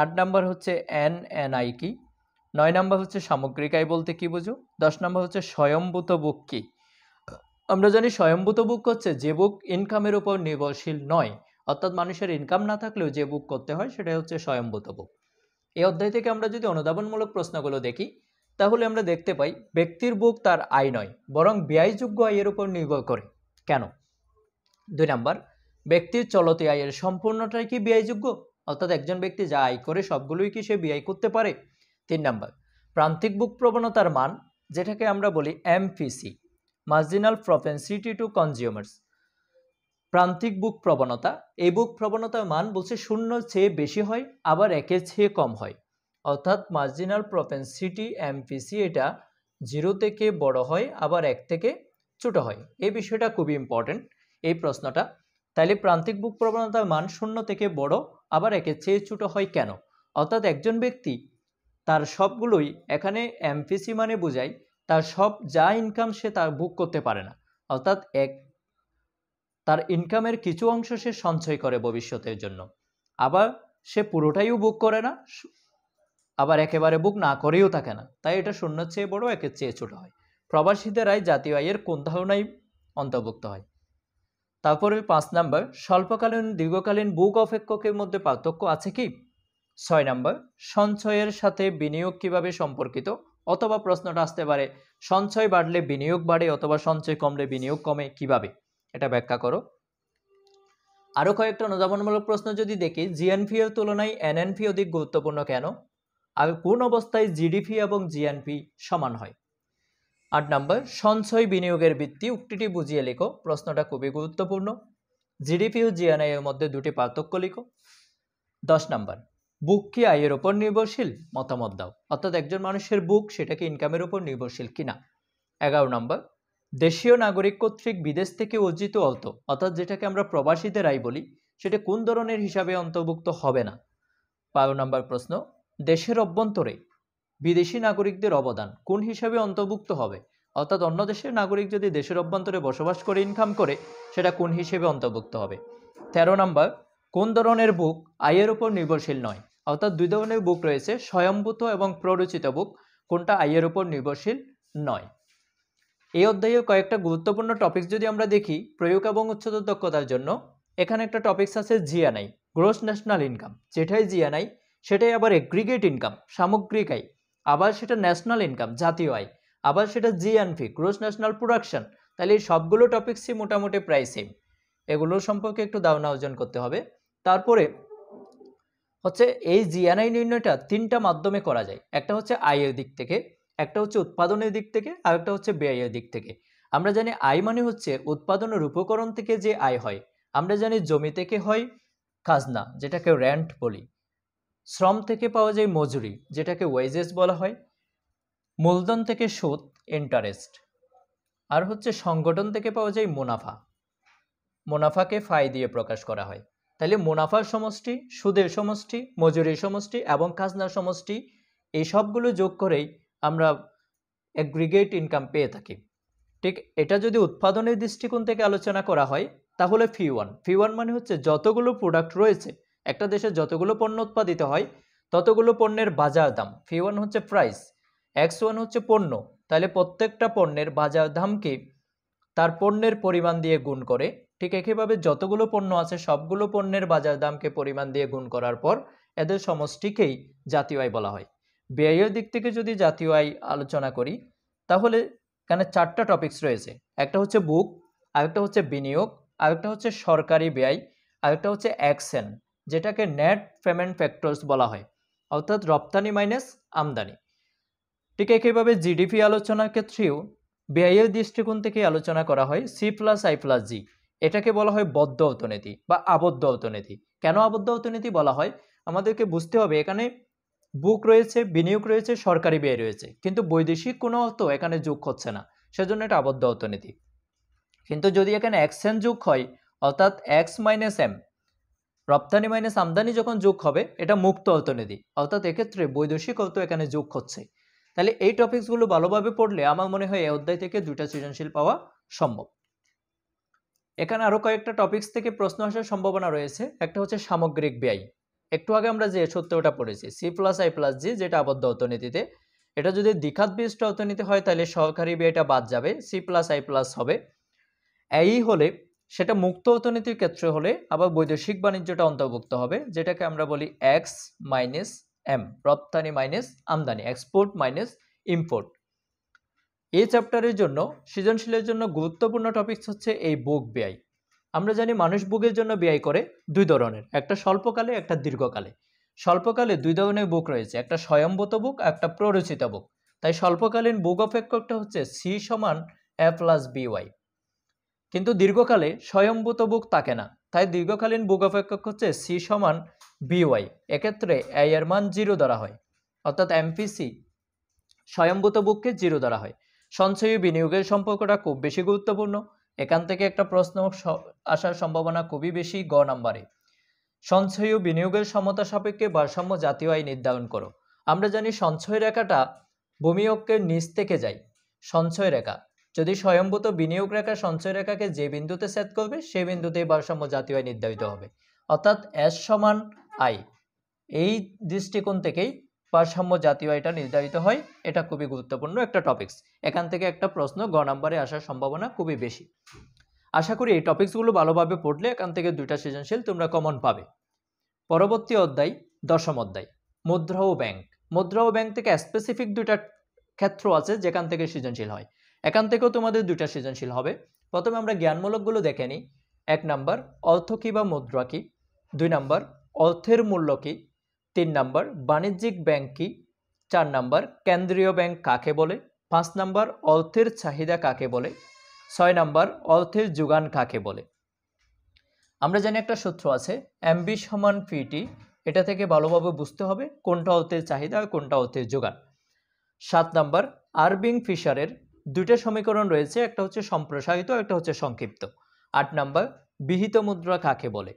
আট নম্বর হচ্ছে এন আই কি নয় নম্বর হচ্ছে সামগ্রিক আয় বলতে কি বুঝো দশ নম্বর হচ্ছে স্বয়ম্ভূত বুক কী আমরা জানি স্বয়ম্ভূত বুক হচ্ছে যে বুক ইনকামের উপর নির্ভরশীল নয় অর্থাৎ মানুষের ইনকাম না থাকলেও যে বুক করতে হয় সেটা হচ্ছে স্বয়ম্ভূত বুক এই অধ্যায় থেকে আমরা যদি অনুধাবনমূলক প্রশ্নগুলো দেখি তাহলে আমরা দেখতে পাই ব্যক্তির বুক তার আয় নয় বরং ব্যয়যোগ্য আয়ের উপর নির্ভর করে কেন দুই নাম্বার ব্যক্তির চলতি আয়ের সম্পূর্ণটাই কি ব্যয়যোগ্য অর্থাৎ একজন ব্যক্তি যা আয় করে সবগুলোই কি সে ব্যয় করতে পারে তিন নাম্বার প্রান্তিক বুক প্রবণতার মান যেটাকে আমরা বলি MPC marginal propensity to consumers প্রান্তিক বুক প্রবণতা এই বুক প্রবণতার মান বলছে শূন্য চেয়ে বেশি হয় আবার একের চেয়ে কম হয় অর্থাৎ মার্জিনাল প্রফেন্সিটি এমপিসি এটা জিরো থেকে বড় হয় আবার এক থেকে ছোট হয় এই বিষয়টা খুবই ইম্পর্টেন্ট এই প্রশ্নটা তাইলে প্রান্তিক বুক প্রবণতার মান শূন্য থেকে বড় আবার একের চেয়ে ছোট হয় কেন অর্থাৎ একজন ব্যক্তি তার সবগুলোই এখানে এমপিসি মানে বোঝায় তার সব যা ইনকাম সে তা বুক করতে পারে না অর্থাৎ এক তার ইনকামের কিছু অংশ সে সঞ্চয় করে ভবিষ্যতের জন্য আবার সে পুরোটাইও বুক করে না আবার একেবারে বুক না করেও থাকে না তাই এটা শূন্য চেয়ে বড় একের চেয়ে ছোট হয় প্রবাসীদের আয় জাতীয় আয়ের কোন ধারণাই অন্তর্ভুক্ত হয় তারপরে পাঁচ নাম্বার স্বল্পকালীন দীর্ঘকালীন বুক অপেক্ষকের মধ্যে পার্থক্য আছে কি ছয় নম্বর সঞ্চয়ের সাথে বিনিয়োগ কিভাবে সম্পর্কিত অথবা প্রশ্নটা আসতে পারে সঞ্চয় বাড়লে বিনিয়োগ বাড়ে অথবা সঞ্চয় কমলে বিনিয়োগ কমে কিভাবে এটা ব্যাখ্যা করো আরও কয়েকটা অনুধাবনমূলক প্রশ্ন যদি দেখি এর তুলনায় এনএনপি অধিক গুরুত্বপূর্ণ কেন আর কোন অবস্থায় জিডিপি এবং জিএনপি সমান হয় আট নম্বর সঞ্চয় বিনিয়োগের ভিত্তি উক্তিটি বুঝিয়ে লেখো প্রশ্নটা খুবই গুরুত্বপূর্ণ জিডিপি ও জিএনআই এর মধ্যে দুটি পার্থক্য লিখো দশ নম্বর বুক কি আয়ের ওপর নির্ভরশীল মতামত দাও অর্থাৎ একজন মানুষের বুক সেটাকে ইনকামের ওপর নির্ভরশীল কিনা এগারো নম্বর দেশীয় নাগরিক কর্তৃক বিদেশ থেকে অর্জিত অর্থ অর্থাৎ যেটাকে আমরা প্রবাসীদের আয় বলি সেটা কোন ধরনের হিসাবে অন্তর্ভুক্ত হবে না বারো নম্বর প্রশ্ন দেশের অভ্যন্তরে বিদেশি নাগরিকদের অবদান কোন হিসাবে অন্তর্ভুক্ত হবে অর্থাৎ অন্য দেশের নাগরিক যদি দেশের অভ্যন্তরে বসবাস করে ইনকাম করে সেটা কোন হিসেবে অন্তর্ভুক্ত হবে তেরো নম্বর কোন ধরনের বুক আয়ের উপর নির্ভরশীল নয় অর্থাৎ দুই ধরনের বুক রয়েছে স্বয়ম্ভূত এবং প্ররোচিত বুক কোনটা আইয়ের উপর নির্ভরশীল নয় এই অধ্যায়ে কয়েকটা গুরুত্বপূর্ণ টপিক্স যদি আমরা দেখি প্রয়োগ এবং উচ্চতর দক্ষতার জন্য এখানে একটা টপিক্স আছে জিএনআই গ্রোস ন্যাশনাল ইনকাম যেটাই জিএনআই সেটাই আবার এগ্রিগেট ইনকাম সামগ্রিক আয় আবার সেটা ন্যাশনাল ইনকাম জাতীয় আয় আবার সেটা জিএনফি গ্রোস ন্যাশনাল প্রোডাকশন তাহলে এই সবগুলো টপিক্সই মোটামুটি প্রায় সেম এগুলোর সম্পর্কে একটু দাওনা অর্জন করতে হবে তারপরে হচ্ছে এই জিএনআই নির্ণয়টা তিনটা মাধ্যমে করা যায় একটা হচ্ছে আয়ের দিক থেকে একটা হচ্ছে উৎপাদনের দিক থেকে আর একটা হচ্ছে ব্যয়ের দিক থেকে আমরা জানি আয় মানে হচ্ছে উৎপাদনের উপকরণ থেকে যে আয় হয় আমরা জানি জমি থেকে হয় খাজনা যেটাকে র্যান্ট বলি শ্রম থেকে পাওয়া যায় মজুরি যেটাকে ওয়েজেস বলা হয় মূলধন থেকে সুদ ইন্টারেস্ট আর হচ্ছে সংগঠন থেকে পাওয়া যায় মুনাফা মুনাফাকে ফাই দিয়ে প্রকাশ করা হয় তাহলে মুনাফার সমষ্টি সুদের সমষ্টি মজুরির সমষ্টি এবং খাজনার সমষ্টি এই সবগুলো যোগ করেই আমরা অ্যাগ্রিগেট ইনকাম পেয়ে থাকি ঠিক এটা যদি উৎপাদনের দৃষ্টিকোণ থেকে আলোচনা করা হয় তাহলে ফি ওয়ান ফি ওয়ান মানে হচ্ছে যতগুলো প্রোডাক্ট রয়েছে একটা দেশে যতগুলো পণ্য উৎপাদিত হয় ততগুলো পণ্যের বাজার দাম ফি ওয়ান হচ্ছে প্রাইস এক্স ওয়ান হচ্ছে পণ্য তাহলে প্রত্যেকটা পণ্যের বাজার দামকে তার পণ্যের পরিমাণ দিয়ে গুণ করে ঠিক একইভাবে যতগুলো পণ্য আছে সবগুলো পণ্যের বাজার দামকে পরিমাণ দিয়ে গুণ করার পর এদের সমষ্টিকেই জাতীয় আয় বলা হয় ব্যয়ের দিক থেকে যদি জাতীয় আয় আলোচনা করি তাহলে এখানে চারটা টপিকস রয়েছে একটা হচ্ছে বুক আরেকটা হচ্ছে বিনিয়োগ আরেকটা হচ্ছে সরকারি ব্যয় আরেকটা হচ্ছে অ্যাকশন যেটাকে নেট পেমেন্ট ফ্যাক্টরস বলা হয় অর্থাৎ রপ্তানি মাইনাস আমদানি ঠিক একইভাবে জিডিপি আলোচনার ক্ষেত্রেও ব্যয়ের দৃষ্টিকোণ থেকে আলোচনা করা হয় C plus I plus G এটাকে বলা হয় বদ্ধ অর্থনীতি বা আবদ্ধ অর্থনীতি কেন আবদ্ধ অর্থনীতি বলা হয় আমাদেরকে বুঝতে হবে এখানে বুক রয়েছে বিনিয়োগ রয়েছে সরকারি ব্যয় রয়েছে কিন্তু বৈদেশিক কোনো অর্থ এখানে যোগ হচ্ছে না সেজন্য এটা আবদ্ধ অর্থনীতি কিন্তু যদি এখানে এক্সচেঞ্জ যোগ হয় অর্থাৎ এক্স মাইনাস এম রপ্তানি মাইনাস আমদানি যখন যোগ হবে এটা মুক্ত অর্থনীতি অর্থাৎ এক্ষেত্রে বৈদেশিক অর্থ এখানে যোগ হচ্ছে তাহলে এই টপিকসগুলো ভালোভাবে পড়লে আমার মনে হয় এই অধ্যায় থেকে দুটা সৃজনশীল পাওয়া সম্ভব এখানে আরও কয়েকটা টপিক্স থেকে প্রশ্ন আসার সম্ভাবনা রয়েছে একটা হচ্ছে সামগ্রিক ব্যয় একটু আগে আমরা যে সত্যটা পড়েছি C plus I plus G যেটা আবদ্ধ অর্থনীতিতে এটা যদি দ্বিঘাত বিশিষ্ট অর্থনীতি হয় তাহলে সরকারি ব্যয়টা বাদ যাবে সি প্লাস আই প্লাস হবে এই হলে সেটা মুক্ত অর্থনীতির ক্ষেত্রে হলে আবার বৈদেশিক বাণিজ্যটা অন্তর্ভুক্ত হবে যেটাকে আমরা বলি এক্স মাইনাস এম রপ্তানি মাইনাস আমদানি এক্সপোর্ট মাইনাস ইম্পোর্ট এই চ্যাপ্টারের জন্য সৃজনশীলের জন্য গুরুত্বপূর্ণ টপিক্স হচ্ছে এই বুক ব্যয় আমরা জানি মানুষ বুকের জন্য ব্যয় করে দুই ধরনের একটা স্বল্পকালে একটা দীর্ঘকালে স্বল্পকালে দুই ধরনের বুক রয়েছে একটা স্বয়ম্বত বুক একটা প্ররোচিত বুক তাই স্বল্পকালীন বুক অপেক্ষকটা হচ্ছে সি সমান এ প্লাস বিওয়াই কিন্তু দীর্ঘকালে স্বয়ম্বত বুক থাকে না তাই দীর্ঘকালীন বুক অপেক্ষক হচ্ছে সি সমান বিওয়াই এক্ষেত্রে এ এর মান জিরো ধরা হয় অর্থাৎ এমপিসি স্বয়ম্বত বুককে জিরো ধরা হয় সঞ্চয়ী বিনিয়োগের সম্পর্কটা খুব বেশি গুরুত্বপূর্ণ এখান থেকে একটা প্রশ্ন আসার সম্ভাবনা খুবই বেশি গ নাম্বারে সঞ্চয় ও বিনিয়োগের সমতা সাপেক্ষে ভারসাম্য জাতীয় আয় নির্ধারণ করো আমরা জানি সঞ্চয় রেখাটা ভূমি অক্ষের নিচ থেকে যায় সঞ্চয় রেখা যদি স্বয়ম্ভূত বিনিয়োগ রেখা সঞ্চয় রেখাকে যে বিন্দুতে সেট করবে সেই বিন্দুতেই ভারসাম্য জাতীয় আয় নির্ধারিত হবে অর্থাৎ এস সমান আয় এই দৃষ্টিকোণ থেকেই ভারসাম্য জাতীয় এটা নির্ধারিত হয় এটা খুবই গুরুত্বপূর্ণ একটা টপিক্স এখান থেকে একটা প্রশ্ন গ নাম্বারে আসার সম্ভাবনা খুবই বেশি আশা করি এই টপিক্সগুলো ভালোভাবে পড়লে এখান থেকে দুইটা সৃজনশীল তোমরা কমন পাবে পরবর্তী অধ্যায় দশম অধ্যায় মুদ্রা ও ব্যাংক মুদ্রা ও ব্যাংক থেকে স্পেসিফিক দুইটা ক্ষেত্র আছে যেখান থেকে সৃজনশীল হয় এখান থেকেও তোমাদের দুইটা সৃজনশীল হবে প্রথমে আমরা জ্ঞানমূলকগুলো দেখে নিই এক নাম্বার অর্থ কী বা মুদ্রা কী দুই নাম্বার অর্থের মূল্য কী তিন নম্বর বাণিজ্যিক ব্যাংক কি চার নাম্বার কেন্দ্রীয় ব্যাংক কাকে বলে পাঁচ নম্বর অর্থের চাহিদা কাকে বলে ছয় নম্বর অর্থের যোগান কাকে বলে আমরা জানি একটা সূত্র আছে এমবি সমান পিটি এটা থেকে ভালোভাবে বুঝতে হবে কোনটা অর্থের চাহিদা আর কোনটা অর্থের যোগান সাত নম্বর আরবিং ফিশারের দুইটা সমীকরণ রয়েছে একটা হচ্ছে সম্প্রসারিত একটা হচ্ছে সংক্ষিপ্ত আট নম্বর বিহিত মুদ্রা কাকে বলে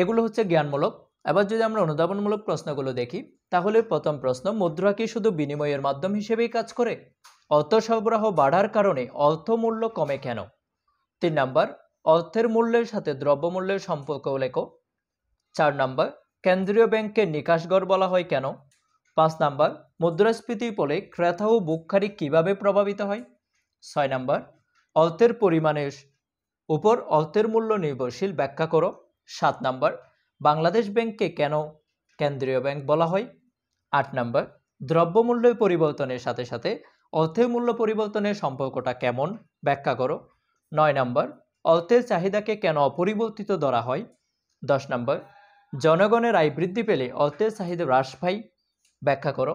এগুলো হচ্ছে জ্ঞানমূলক এবার যদি আমরা অনুধাবনমূলক প্রশ্নগুলো দেখি তাহলে প্রথম প্রশ্ন মুদ্রা কি শুধু বিনিময়ের মাধ্যম হিসেবেই কাজ করে অর্থ সরবরাহ বাড়ার কারণে অর্থমূল্য কমে কেন তিন নাম্বার অর্থের মূল্যের সাথে দ্রব্যমূল্যের সম্পর্ক লেখো চার নাম্বার কেন্দ্রীয় ব্যাংকের নিকাশগড় বলা হয় কেন পাঁচ নাম্বার মুদ্রাস্ফীতির ফলে ক্রেতা ও বুকখারি কীভাবে প্রভাবিত হয় ছয় নাম্বার অর্থের পরিমাণের উপর অর্থের মূল্য নির্ভরশীল ব্যাখ্যা করো সাত নাম্বার বাংলাদেশ ব্যাংককে কেন কেন্দ্রীয় ব্যাংক বলা হয় আট নম্বর দ্রব্যমূল্য পরিবর্তনের সাথে সাথে অর্থের মূল্য পরিবর্তনের সম্পর্কটা কেমন ব্যাখ্যা করো নয় নম্বর অর্থের চাহিদাকে কেন অপরিবর্তিত ধরা হয় দশ নম্বর জনগণের আয় বৃদ্ধি পেলে অর্থের চাহিদা হ্রাস পাই ব্যাখ্যা করো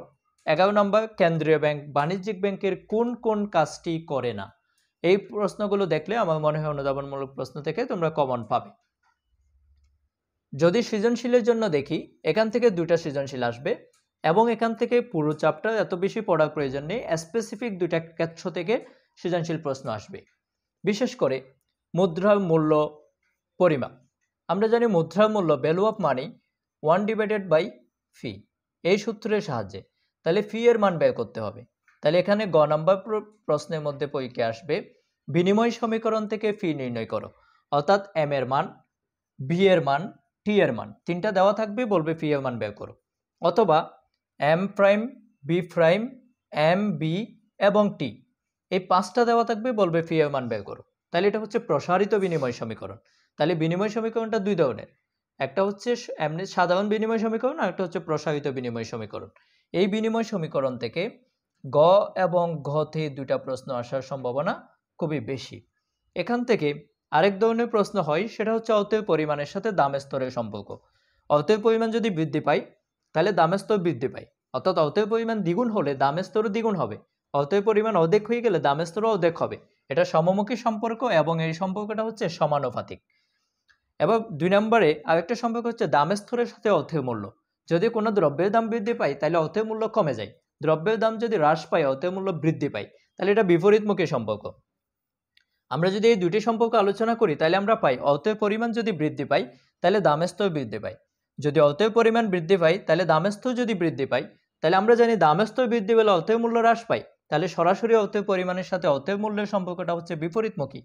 এগারো নম্বর কেন্দ্রীয় ব্যাংক বাণিজ্যিক ব্যাংকের কোন কোন কাজটি করে না এই প্রশ্নগুলো দেখলে আমার মনে হয় অনুদাবনমূলক প্রশ্ন থেকে তোমরা কমন পাবে যদি সৃজনশীলের জন্য দেখি এখান থেকে দুইটা সৃজনশীল আসবে এবং এখান থেকে পুরো চাপটা এত বেশি পড়ার প্রয়োজন নেই স্পেসিফিক দুইটা ক্ষেত্র থেকে সৃজনশীল প্রশ্ন আসবে বিশেষ করে মুদ্রার মূল্য পরিমাপ আমরা জানি মুদ্রার মূল্য value of money one divided by P এই সূত্রের সাহায্যে তাহলে ফি এর মান ব্যয় করতে হবে তাহলে এখানে গ নাম্বার প্রশ্নের মধ্যে পরীক্ষা আসবে বিনিময় সমীকরণ থেকে ফি নির্ণয় করো অর্থাৎ এম এর মান বি এর মান টি এর মান তিনটা দেওয়া থাকবে বলবে পি এর মান বের করো অথবা M prime B prime M B এবং টি এই পাঁচটা দেওয়া থাকবে বলবে পি এর মান বের করো তাহলে এটা হচ্ছে প্রসারিত বিনিময় সমীকরণ তাহলে বিনিময় সমীকরণটা দুই ধরনের একটা হচ্ছে এমনি সাধারণ বিনিময় সমীকরণ আর একটা হচ্ছে প্রসারিত বিনিময় সমীকরণ এই বিনিময় সমীকরণ থেকে গ এবং ঘ থেকে দুইটা প্রশ্ন আসার সম্ভাবনা খুবই বেশি এখান থেকে আরেক ধরনের প্রশ্ন হয় সেটা হচ্ছে অতএব পরিমাণের সাথে দাম স্তরের সম্পর্ক অতএব পরিমাণ যদি বৃদ্ধি পায় তাহলে দামের স্তর বৃদ্ধি পায় অর্থাৎ অতএব পরিমাণ দ্বিগুণ হলে দামের স্তর দ্বিগুণ হবে অতএব পরিমাণ অর্ধেক হয়ে গেলে দামের স্তর অর্ধেক হবে এটা সমমুখী সম্পর্ক এবং এই সম্পর্কটা হচ্ছে সমানুপাতিক এবার দুই নম্বরে আরেকটা সম্পর্ক হচ্ছে দামের স্তরের সাথে অর্থের মূল্য যদি কোনো দ্রব্যের দাম বৃদ্ধি পায় তাহলে অর্থের মূল্য কমে যায় দ্রব্যের দাম যদি হ্রাস পায় অর্থের মূল্য বৃদ্ধি পায় তাহলে এটা বিপরীতমুখী সম্পর্ক আমরা যদি এই দুটি সম্পর্কে আলোচনা করি তাহলে আমরা পাই অর্থের পরিমাণ যদি বৃদ্ধি পাই তাহলে দামেস্তর বৃদ্ধি পায় যদি অর্থের পরিমাণ বৃদ্ধি পাই তাহলে দামেস্তর যদি বৃদ্ধি পাই তাহলে আমরা জানি দামেস্থ বৃদ্ধি পেলে অর্থের মূল্য হ্রাস পাই তাহলে সরাসরি অর্থের পরিমাণের সাথে অর্থের মূল্যের সম্পর্কটা হচ্ছে বিপরীতমুখী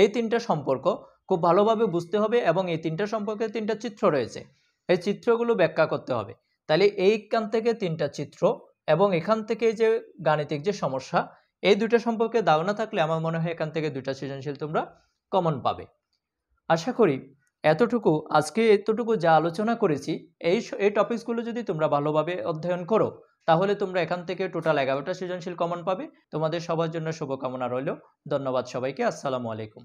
এই তিনটা সম্পর্ক খুব ভালোভাবে বুঝতে হবে এবং এই তিনটা সম্পর্কে তিনটা চিত্র রয়েছে এই চিত্রগুলো ব্যাখ্যা করতে হবে তাহলে এইখান থেকে তিনটা চিত্র এবং এখান থেকে যে গাণিতিক যে সমস্যা এই দুইটা সম্পর্কে ধারণা থাকলে আমার মনে হয় এখান থেকে দুইটা সৃজনশীল তোমরা কমন পাবে আশা করি এতটুকু আজকে এতটুকু যা আলোচনা করেছি এই এই টপিকসগুলো যদি তোমরা ভালোভাবে অধ্যয়ন করো তাহলে তোমরা এখান থেকে টোটাল এগারোটা সৃজনশীল কমন পাবে তোমাদের সবার জন্য শুভকামনা রইল ধন্যবাদ সবাইকে আসসালামু আলাইকুম